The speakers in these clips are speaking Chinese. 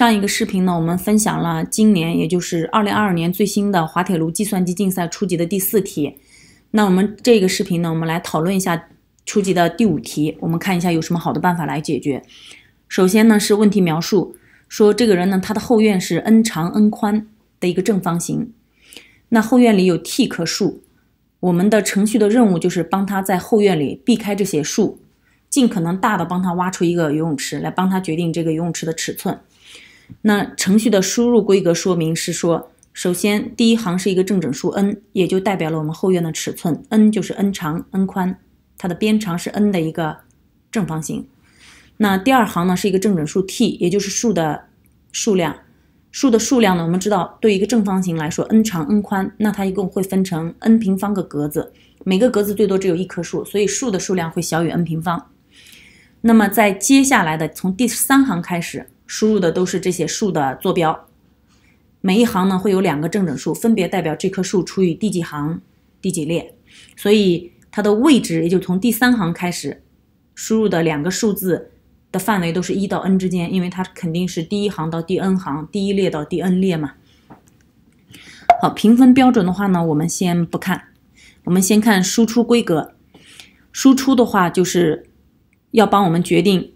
上一个视频呢，我们分享了今年，也就是二零二二年最新的滑铁卢计算机竞赛初级的第四题。那我们这个视频呢，我们来讨论一下初级的第五题。我们看一下有什么好的办法来解决。首先呢是问题描述，说这个人呢，他的后院是 n 长 n 宽的一个正方形。那后院里有 t 棵树。我们的程序的任务就是帮他在后院里避开这些树，尽可能大的帮他挖出一个游泳池来，帮他决定这个游泳池的尺寸。那程序的输入规格说明是说，首先第一行是一个正整数 n，也就代表了我们后院的尺寸，n 就是 n 长 n 宽，它的边长是 n 的一个正方形。那第二行呢是一个正整数 t，也就是数的数量。数的数量呢，我们知道对一个正方形来说，n 长 n 宽，那它一共会分成 n 平方个格子，每个格子最多只有一棵树，所以树的数量会小于 n 平方。那么在接下来的从第三行开始。输入的都是这些树的坐标，每一行呢会有两个正整数，分别代表这棵树处于第几行、第几列，所以它的位置也就从第三行开始。输入的两个数字的范围都是一到 n 之间，因为它肯定是第一行到第 n 行，第一列到第 n 列嘛。好，评分标准的话呢，我们先不看，我们先看输出规格。输出的话就是要帮我们决定。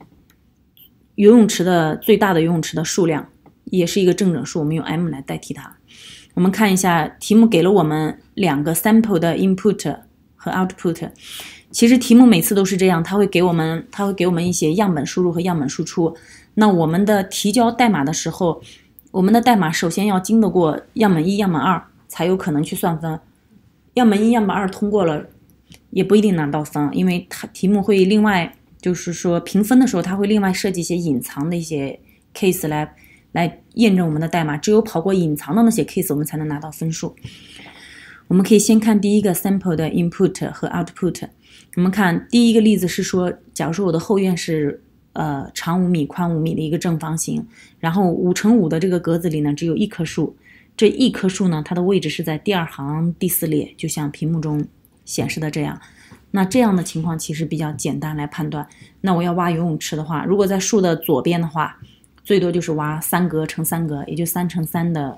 游泳池的最大的游泳池的数量也是一个正整数，我们用 m 来代替它。我们看一下题目给了我们两个 sample 的 input 和 output。其实题目每次都是这样，它会给我们，它会给我们一些样本输入和样本输出。那我们的提交代码的时候，我们的代码首先要经得过样本一、样本二，才有可能去算分。样本一、样本二通过了，也不一定拿到分，因为它题目会另外。就是说，评分的时候，它会另外设计一些隐藏的一些 case 来来验证我们的代码。只有跑过隐藏的那些 case，我们才能拿到分数。我们可以先看第一个 sample 的 input 和 output。我们看第一个例子是说，假如说我的后院是呃长五米、宽五米的一个正方形，然后五乘五的这个格子里呢，只有一棵树。这一棵树呢，它的位置是在第二行第四列，就像屏幕中显示的这样。那这样的情况其实比较简单来判断。那我要挖游泳池的话，如果在树的左边的话，最多就是挖三格乘三格，也就三乘三的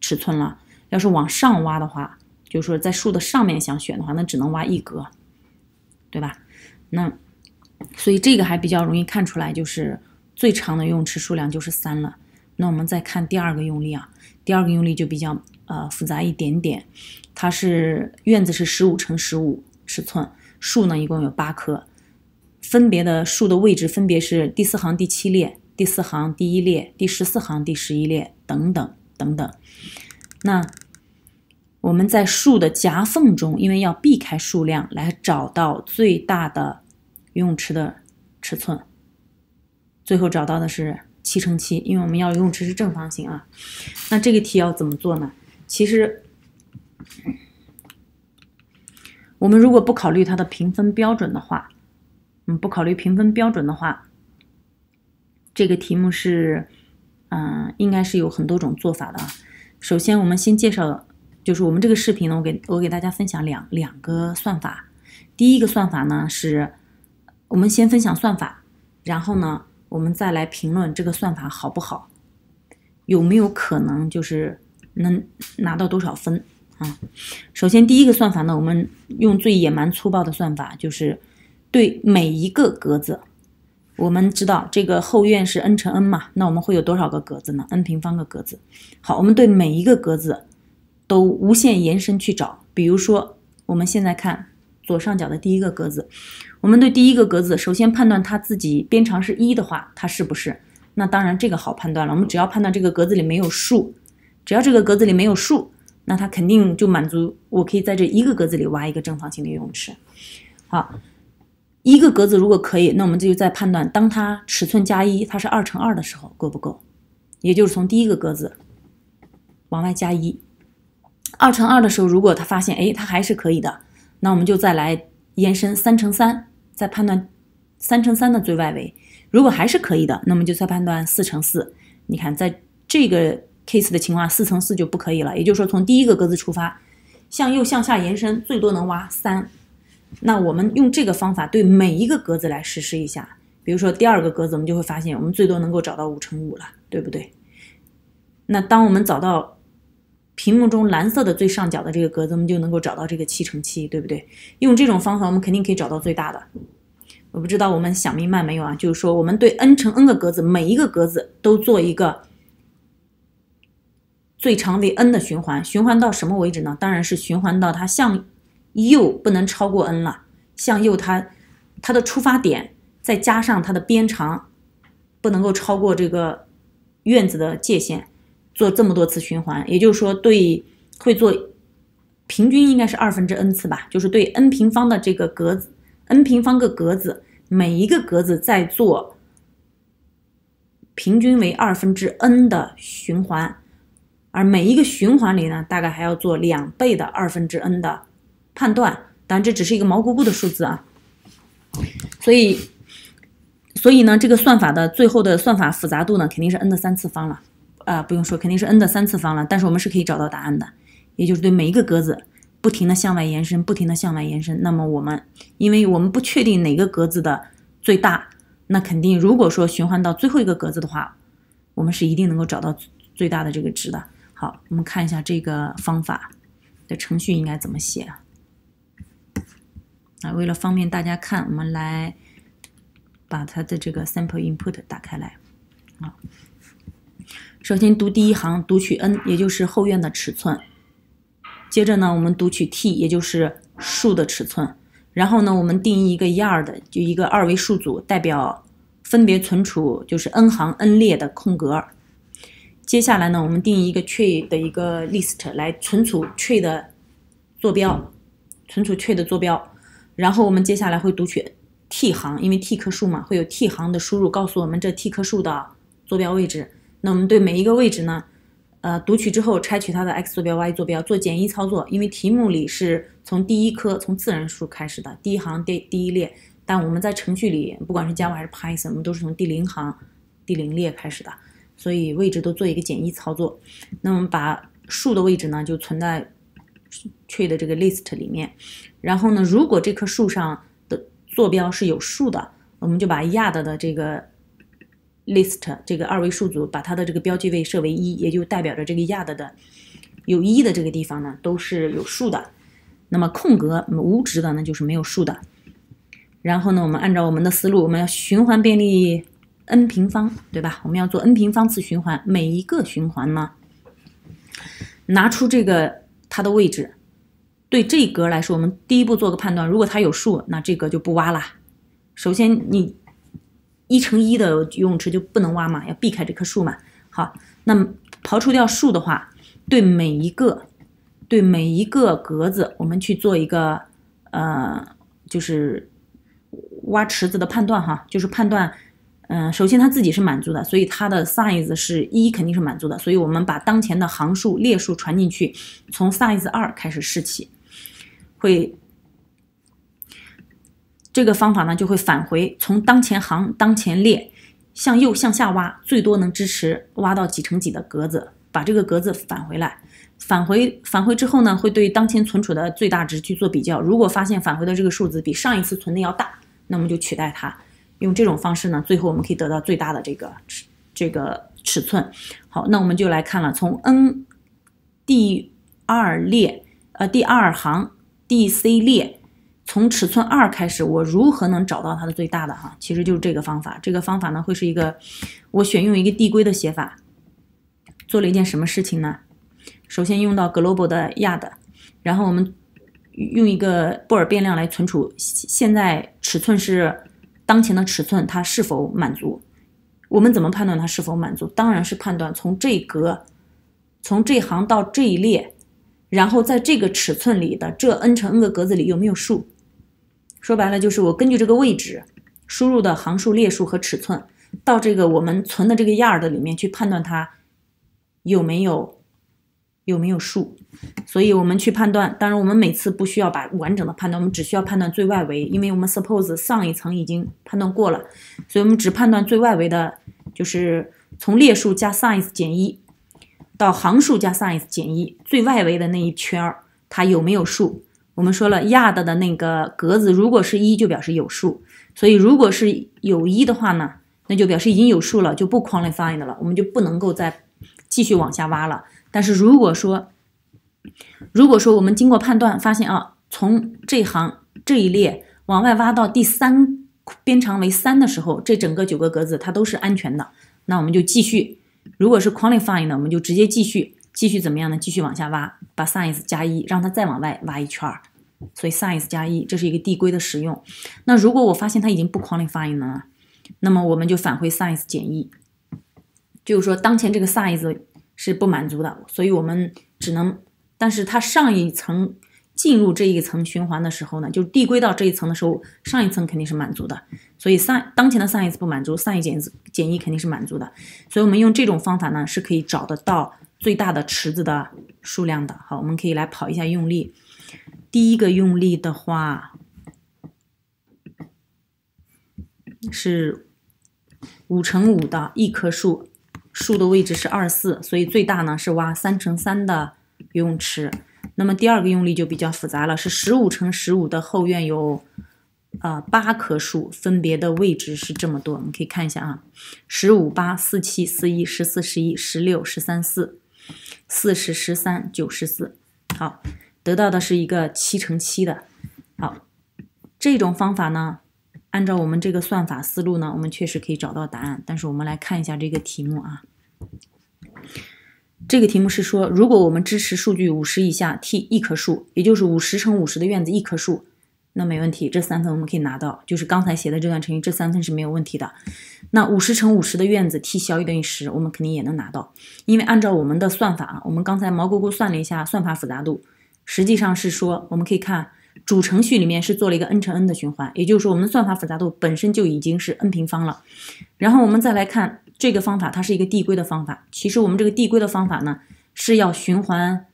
尺寸了。要是往上挖的话，就是说在树的上面想选的话，那只能挖一格，对吧？那所以这个还比较容易看出来，就是最长的游泳池数量就是三了。那我们再看第二个用力啊，第二个用力就比较呃复杂一点点，它是院子是十五乘十五。尺寸数呢，一共有八棵，分别的树的位置分别是第四行第七列、第四行第一列、第十四行第十一列等等等等。那我们在树的夹缝中，因为要避开数量来找到最大的游泳池的尺寸，最后找到的是七乘七，因为我们要游泳池是正方形啊。那这个题要怎么做呢？其实。我们如果不考虑它的评分标准的话，嗯，不考虑评分标准的话，这个题目是，嗯，应该是有很多种做法的。首先，我们先介绍，就是我们这个视频呢，我给我给大家分享两两个算法。第一个算法呢，是我们先分享算法，然后呢，我们再来评论这个算法好不好，有没有可能就是能拿到多少分。啊，首先第一个算法呢，我们用最野蛮粗暴的算法，就是对每一个格子，我们知道这个后院是 n 乘 n 嘛，那我们会有多少个格子呢？n 平方个格子。好，我们对每一个格子都无限延伸去找。比如说，我们现在看左上角的第一个格子，我们对第一个格子首先判断它自己边长是一的话，它是不是？那当然这个好判断了，我们只要判断这个格子里没有数，只要这个格子里没有数，那它肯定就满足，我可以在这一个格子里挖一个正方形的游泳池。好，一个格子如果可以，那我们就再判断，当它尺寸加一，它是二乘二的时候够不够？也就是从第一个格子往外加一，二乘二的时候，如果它发现，哎，它还是可以的，那我们就再来延伸三乘三，再判断三乘三的最外围，如果还是可以的，那么就再判断四乘四。你看，在这个。case 的情况，四乘四就不可以了。也就是说，从第一个格子出发，向右向下延伸，最多能挖三。那我们用这个方法对每一个格子来实施一下。比如说第二个格子，我们就会发现我们最多能够找到五乘五了，对不对？那当我们找到屏幕中蓝色的最上角的这个格子，我们就能够找到这个七乘七，对不对？用这种方法，我们肯定可以找到最大的。我不知道我们想明白没有啊？就是说，我们对 n 乘 n 个格子，每一个格子都做一个。最长为 n 的循环，循环到什么为止呢？当然是循环到它向右不能超过 n 了。向右它它的出发点再加上它的边长，不能够超过这个院子的界限。做这么多次循环，也就是说，对会做平均应该是二分之 n 次吧？就是对 n 平方的这个格子，n 平方个格子，每一个格子在做平均为二分之 n 的循环。而每一个循环里呢，大概还要做两倍的二分之 n 的判断，当然这只是一个毛估估的数字啊。所以，所以呢，这个算法的最后的算法复杂度呢，肯定是 n 的三次方了啊，不用说，肯定是 n 的三次方了。但是我们是可以找到答案的，也就是对每一个格子不停的向外延伸，不停的向外延伸。那么我们，因为我们不确定哪个格子的最大，那肯定如果说循环到最后一个格子的话，我们是一定能够找到最大的这个值的。好，我们看一下这个方法的程序应该怎么写啊？为了方便大家看，我们来把它的这个 sample input 打开来。啊，首先读第一行，读取 n，也就是后院的尺寸。接着呢，我们读取 t，也就是树的尺寸。然后呢，我们定义一个一二的，就一个二维数组，代表分别存储就是 n 行 n 列的空格。接下来呢，我们定义一个 tree 的一个 list 来存储 tree 的坐标，存储 tree 的坐标。然后我们接下来会读取 t 行，因为 t 棵树嘛，会有 t 行的输入告诉我们这 t 棵树的坐标位置。那我们对每一个位置呢，呃，读取之后拆取它的 x 坐标、y 坐标，做简易操作。因为题目里是从第一棵从自然数开始的，第一行第第一列。但我们在程序里，不管是 Java 还是 Python，我们都是从第零行第零列开始的。所以位置都做一个简易操作，那么把树的位置呢就存在 tree 的这个 list 里面。然后呢，如果这棵树上的坐标是有树的，我们就把 yard 的这个 list 这个二维数组把它的这个标记位设为一，也就代表着这个 yard 的有一的这个地方呢都是有树的。那么空格无值的那就是没有数的。然后呢，我们按照我们的思路，我们要循环遍历。n 平方，对吧？我们要做 n 平方次循环，每一个循环呢，拿出这个它的位置。对这格来说，我们第一步做个判断：如果它有树，那这格就不挖啦。首先，你一乘一的游泳池就不能挖嘛，要避开这棵树嘛。好，那么刨除掉树的话，对每一个，对每一个格子，我们去做一个，呃，就是挖池子的判断哈，就是判断。嗯，首先它自己是满足的，所以它的 size 是一肯定是满足的。所以我们把当前的行数列数传进去，从 size 二开始试起，会这个方法呢就会返回从当前行当前列向右向下挖，最多能支持挖到几乘几的格子，把这个格子返回来。返回返回之后呢，会对当前存储的最大值去做比较，如果发现返回的这个数字比上一次存的要大，那么就取代它。用这种方式呢，最后我们可以得到最大的这个尺这个尺寸。好，那我们就来看了，从 n 第二列，呃第二行 d c 列，从尺寸二开始，我如何能找到它的最大的哈？其实就是这个方法。这个方法呢，会是一个我选用一个递归的写法，做了一件什么事情呢？首先用到 global 的 yard，然后我们用一个布尔变量来存储，现在尺寸是。当前的尺寸它是否满足？我们怎么判断它是否满足？当然是判断从这格、从这行到这一列，然后在这个尺寸里的这 n 乘 n 个格子里有没有数。说白了就是我根据这个位置输入的行数、列数和尺寸，到这个我们存的这个 a r d 的里面去判断它有没有。有没有数？所以我们去判断。当然，我们每次不需要把完整的判断，我们只需要判断最外围，因为我们 suppose 上一层已经判断过了，所以我们只判断最外围的，就是从列数加 size 减一到行数加 size 减一最外围的那一圈儿，它有没有数？我们说了，r 的的那个格子如果是一，就表示有数。所以如果是有一的话呢，那就表示已经有数了，就不 qualify 了，我们就不能够再继续往下挖了。但是如果说，如果说我们经过判断发现啊，从这行这一列往外挖到第三边长为三的时候，这整个九个格子它都是安全的，那我们就继续。如果是 qualifying 呢，我们就直接继续继续怎么样呢？继续往下挖，把 size 加一，让它再往外挖一圈儿。所以 size 加一，这是一个递归的使用。那如果我发现它已经不 qualifying 了，那么我们就返回 size 减一，就是说当前这个 size。是不满足的，所以我们只能，但是它上一层进入这一层循环的时候呢，就递归到这一层的时候，上一层肯定是满足的，所以上当前的上一次不满足，上一减一减一肯定是满足的，所以我们用这种方法呢是可以找得到最大的池子的数量的。好，我们可以来跑一下用力，第一个用力的话是五乘五的一棵树。树的位置是二四，所以最大呢是挖三乘三的游泳池。那么第二个用力就比较复杂了，是十五乘十五的后院有啊八棵树，分别的位置是这么多，你可以看一下啊，十五八四七四一十四十一十六十三四四十十三九十四。好，得到的是一个七乘七的。好，这种方法呢，按照我们这个算法思路呢，我们确实可以找到答案。但是我们来看一下这个题目啊。这个题目是说，如果我们支持数据五十以下 t 一棵树，也就是五十乘五十的院子一棵树，那没问题，这三分我们可以拿到。就是刚才写的这段成语，这三分是没有问题的。那五十乘五十的院子 t 小于等于十，我们肯定也能拿到，因为按照我们的算法啊，我们刚才毛姑姑算了一下算法复杂度，实际上是说我们可以看主程序里面是做了一个 n 乘 n 的循环，也就是说我们的算法复杂度本身就已经是 n 平方了。然后我们再来看。这个方法它是一个递归的方法。其实我们这个递归的方法呢，是要循环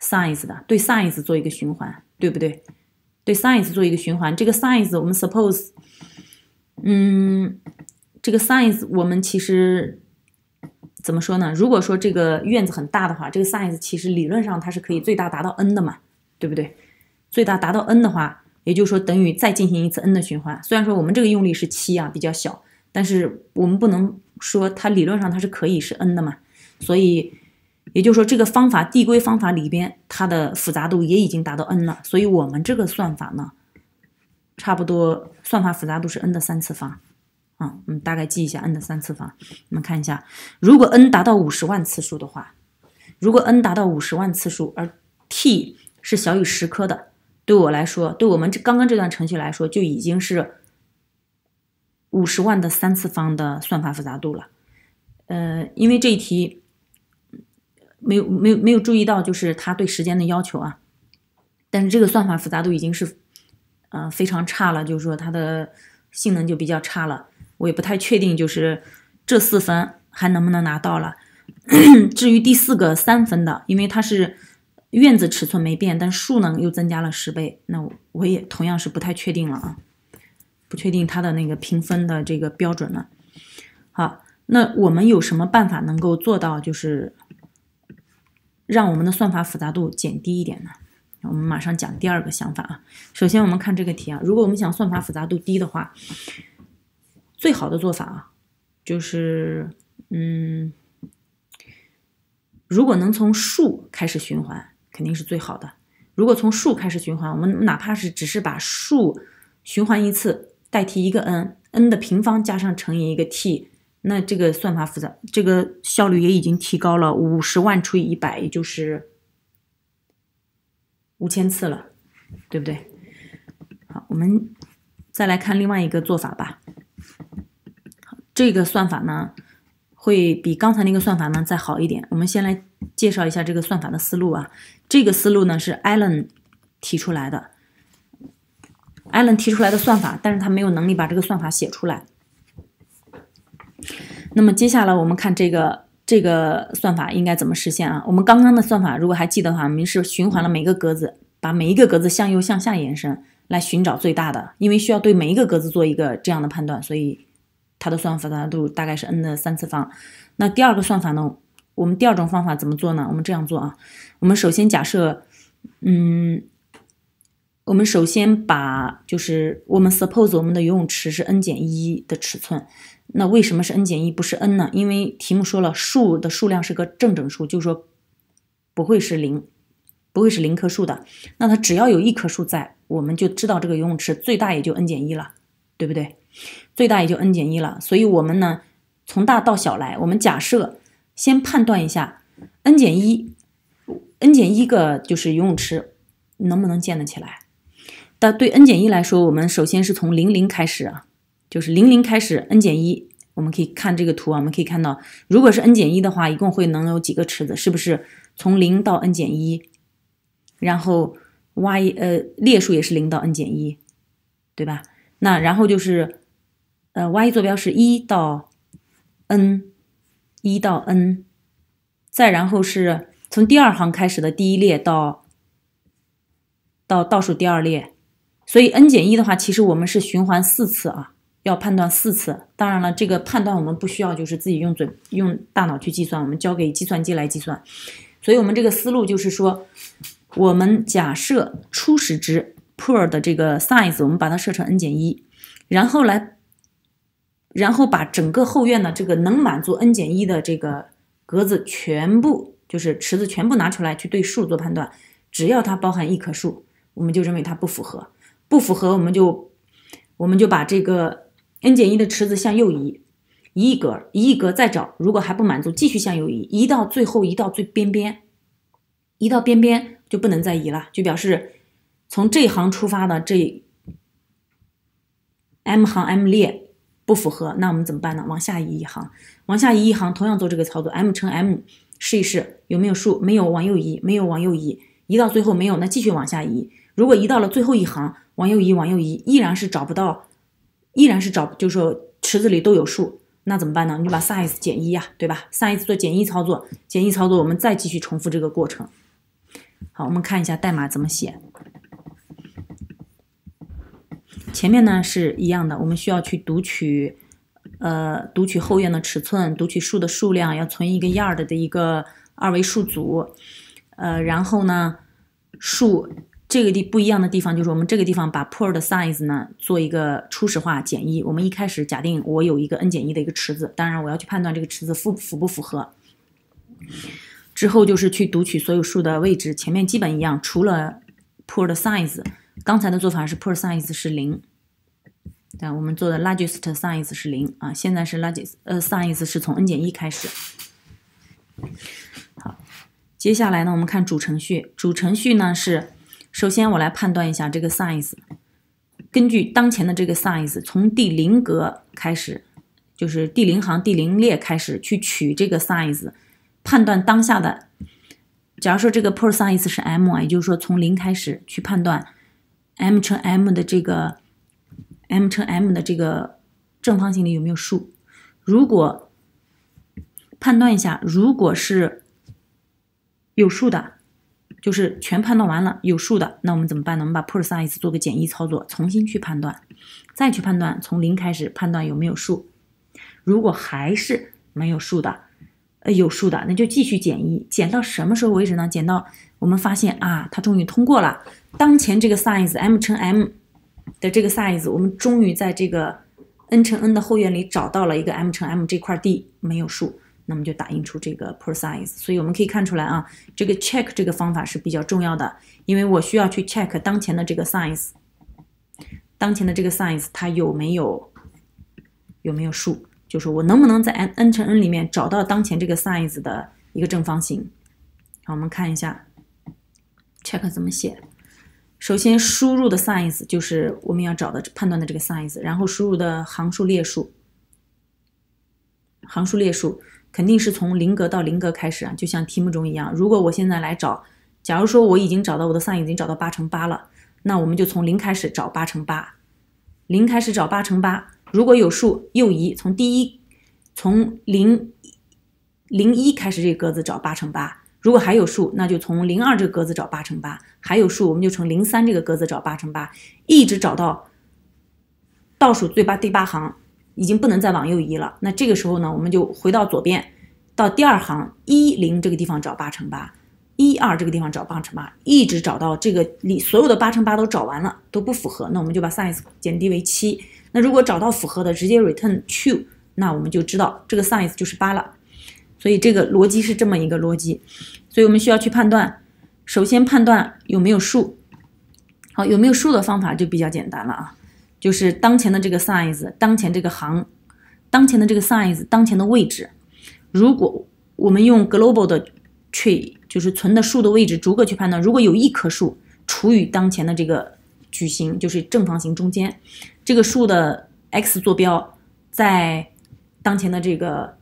size 的，对 size 做一个循环，对不对？对 size 做一个循环。这个 size 我们 suppose，嗯，这个 size 我们其实怎么说呢？如果说这个院子很大的话，这个 size 其实理论上它是可以最大达到 n 的嘛，对不对？最大达到 n 的话，也就是说等于再进行一次 n 的循环。虽然说我们这个用力是七啊，比较小。但是我们不能说它理论上它是可以是 n 的嘛，所以也就是说这个方法递归方法里边它的复杂度也已经达到 n 了，所以我们这个算法呢，差不多算法复杂度是 n 的三次方啊，我们大概记一下 n 的三次方。我们看一下，如果 n 达到五十万次数的话，如果 n 达到五十万次数，而 t 是小于十颗的，对我来说，对我们这刚刚这段程序来说就已经是。五十万的三次方的算法复杂度了，呃，因为这一题没有没有没有注意到就是他对时间的要求啊，但是这个算法复杂度已经是呃非常差了，就是说它的性能就比较差了。我也不太确定就是这四分还能不能拿到了。至于第四个三分的，因为它是院子尺寸没变，但数呢又增加了十倍，那我也同样是不太确定了啊。不确定它的那个评分的这个标准了。好，那我们有什么办法能够做到，就是让我们的算法复杂度减低一点呢？我们马上讲第二个想法啊。首先我们看这个题啊，如果我们想算法复杂度低的话，最好的做法啊，就是嗯，如果能从数开始循环，肯定是最好的。如果从数开始循环，我们哪怕是只是把数循环一次。代替一个 n，n 的平方加上乘以一个 t，那这个算法复杂，这个效率也已经提高了五十万除以一百，也就是五千次了，对不对？好，我们再来看另外一个做法吧。这个算法呢，会比刚才那个算法呢再好一点。我们先来介绍一下这个算法的思路啊，这个思路呢是 Allen 提出来的。艾伦提出来的算法，但是他没有能力把这个算法写出来。那么接下来我们看这个这个算法应该怎么实现啊？我们刚刚的算法如果还记得的话，我们是循环了每个格子，把每一个格子向右向下延伸来寻找最大的，因为需要对每一个格子做一个这样的判断，所以它的算法复杂度大概是 n 的三次方。那第二个算法呢？我们第二种方法怎么做呢？我们这样做啊，我们首先假设，嗯。我们首先把就是我们 suppose 我们的游泳池是 n 减一的尺寸，那为什么是 n 减一不是 n 呢？因为题目说了树的数量是个正整数，就说不会是零，不会是零棵树的。那它只要有一棵树在，我们就知道这个游泳池最大也就 n 减一了，对不对？最大也就 n 减一了。所以，我们呢从大到小来，我们假设先判断一下 n 减一 n 减一个就是游泳池能不能建得起来？但对 n 减一来说，我们首先是从零零开始啊，就是零零开始，n 减一我们可以看这个图啊，我们可以看到，如果是 n 减一的话，一共会能有几个池子？是不是从零到 n 减一？然后 y 呃列数也是零到 n 减一，对吧？那然后就是呃 y 坐标是一到 n，一到 n，再然后是从第二行开始的第一列到到倒数第二列。所以 n 减一的话，其实我们是循环四次啊，要判断四次。当然了，这个判断我们不需要，就是自己用嘴用大脑去计算，我们交给计算机来计算。所以，我们这个思路就是说，我们假设初始值 pool 的这个 size 我们把它设成 n 减一，然后来，然后把整个后院的这个能满足 n 减一的这个格子全部就是池子全部拿出来去对数做判断，只要它包含一棵树，我们就认为它不符合。不符合，我们就我们就把这个 n 减一的池子向右移移一格，移一格再找。如果还不满足，继续向右移，移到最后，移到最边边，移到边边就不能再移了，就表示从这行出发的这 m 行 m 列不符合。那我们怎么办呢？往下移一行，往下移一行，同样做这个操作，m 乘 m 试一试有没有数，没有往右移，没有往右移，移到最后没有，那继续往下移。如果移到了最后一行。往右移，往右移，依然是找不到，依然是找，就是说池子里都有数，那怎么办呢？你就把 size 减一呀，对吧？size 做减一操作，减一操作，我们再继续重复这个过程。好，我们看一下代码怎么写。前面呢是一样的，我们需要去读取，呃，读取后院的尺寸，读取数的数量，要存一个 yard 的一个二维数组，呃，然后呢，数这个地不一样的地方就是我们这个地方把 p o o r 的 size 呢做一个初始化减一。我们一开始假定我有一个 n 减一的一个池子，当然我要去判断这个池子符符不符合。之后就是去读取所有数的位置，前面基本一样，除了 p o o r 的 size。刚才的做法是 p o o r size 是零，但我们做的 largest size 是零啊，现在是 largest 呃 size 是从 n 减一开始。好，接下来呢，我们看主程序。主程序呢是。首先，我来判断一下这个 size，根据当前的这个 size，从第零格开始，就是第零行第零列开始去取这个 size，判断当下的，假如说这个 per size 是 m，也就是说从零开始去判断 m 乘 m 的这个 m 乘 m 的这个正方形里有没有数。如果判断一下，如果是有数的。就是全判断完了有数的，那我们怎么办呢？我们把 p o u r size 做个减一操作，重新去判断，再去判断，从零开始判断有没有数。如果还是没有数的，呃有数的，那就继续减一，减到什么时候为止呢？减到我们发现啊，它终于通过了当前这个 size m 乘 m 的这个 size，我们终于在这个 n 乘 n 的后院里找到了一个 m 乘 m 这块地没有数，那么就打印出这个 precise，所以我们可以看出来啊，这个 check 这个方法是比较重要的，因为我需要去 check 当前的这个 size，当前的这个 size 它有没有有没有数，就是我能不能在 n n 乘 n 里面找到当前这个 size 的一个正方形。好，我们看一下 check 怎么写，首先输入的 size 就是我们要找的判断的这个 size，然后输入的行数列数，行数列数。肯定是从零格到零格开始，啊，就像题目中一样。如果我现在来找，假如说我已经找到我的 sun 已经找到八乘八了，那我们就从零开始找八乘八。零开始找八乘八，如果有数右移，从第一从零零一开始这个格子找八乘八。如果还有数，那就从零二这个格子找八乘八。还有数，我们就从零三这个格子找八乘八，一直找到倒数最八第八行。已经不能再往右移了，那这个时候呢，我们就回到左边，到第二行一零这个地方找八乘八，一二这个地方找八乘八，一直找到这个里所有的八乘八都找完了都不符合，那我们就把 size 减低为七。那如果找到符合的，直接 return t o 那我们就知道这个 size 就是八了。所以这个逻辑是这么一个逻辑，所以我们需要去判断，首先判断有没有数，好，有没有数的方法就比较简单了啊。就是当前的这个 size，当前这个行，当前的这个 size，当前的位置。如果我们用 global 的 tree，就是存的树的位置，逐个去判断。如果有一棵树处于当前的这个矩形，就是正方形中间，这个树的 x 坐标在当前的这个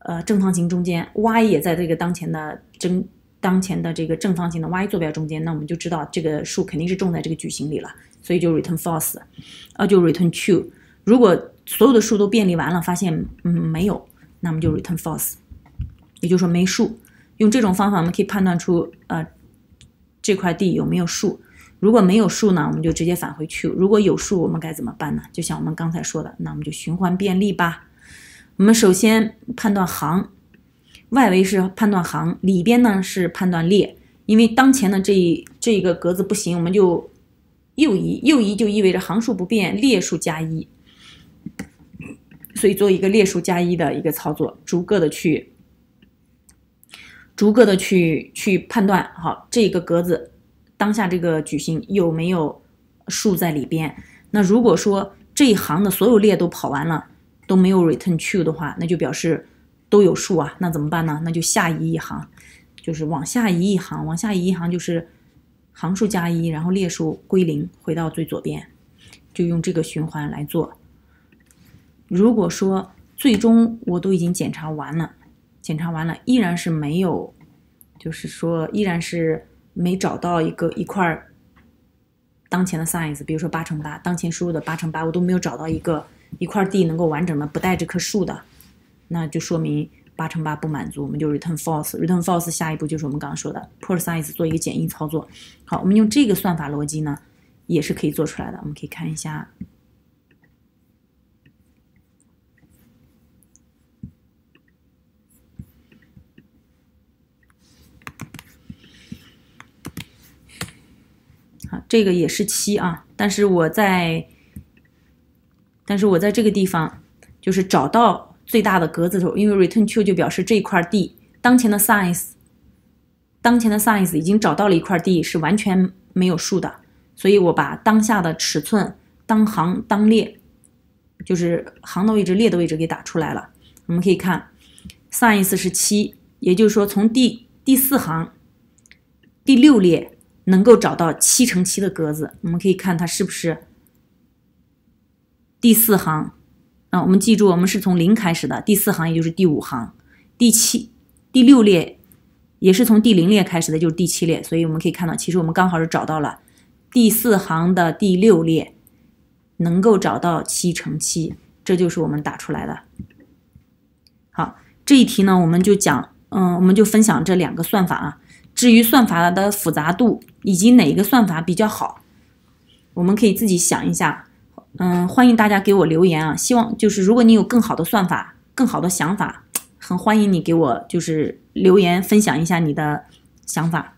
呃正方形中间，y 也在这个当前的正。当前的这个正方形的 y 坐标中间，那我们就知道这个树肯定是种在这个矩形里了，所以就 return false，呃，就 return true。如果所有的树都遍历完了，发现嗯没有，那么就 return false，也就是说没树。用这种方法我们可以判断出呃这块地有没有树。如果没有树呢，我们就直接返回去。如果有树，我们该怎么办呢？就像我们刚才说的，那我们就循环遍历吧。我们首先判断行。外围是判断行，里边呢是判断列。因为当前的这一这一个格子不行，我们就右移。右移就意味着行数不变，列数加一。所以做一个列数加一的一个操作，逐个的去，逐个的去去判断。好，这个格子当下这个矩形有没有数在里边？那如果说这一行的所有列都跑完了，都没有 return true 的话，那就表示。都有数啊，那怎么办呢？那就下移一行，就是往下移一行，往下移一行就是行数加一，然后列数归零，回到最左边，就用这个循环来做。如果说最终我都已经检查完了，检查完了依然是没有，就是说依然是没找到一个一块当前的 size，比如说八乘八，当前输入的八乘八，我都没有找到一个一块地能够完整的不带这棵树的。那就说明八乘八不满足，我们就 return false。return false 下一步就是我们刚刚说的 precise 做一个简易操作。好，我们用这个算法逻辑呢，也是可以做出来的。我们可以看一下，好，这个也是七啊，但是我在，但是我在这个地方就是找到。最大的格子头，因为 return t o 就表示这一块地当前的 size，当前的 size 已经找到了一块地是完全没有数的，所以我把当下的尺寸当行当列，就是行的位置列的位置给打出来了。我们可以看 size 是七，也就是说从第第四行第六列能够找到七乘七的格子。我们可以看它是不是第四行。我们记住，我们是从零开始的。第四行也就是第五行，第七、第六列也是从第零列开始的，就是第七列。所以我们可以看到，其实我们刚好是找到了第四行的第六列，能够找到七乘七，这就是我们打出来的。好，这一题呢，我们就讲，嗯，我们就分享这两个算法啊。至于算法的复杂度以及哪一个算法比较好，我们可以自己想一下。嗯，欢迎大家给我留言啊！希望就是如果你有更好的算法、更好的想法，很欢迎你给我就是留言分享一下你的想法。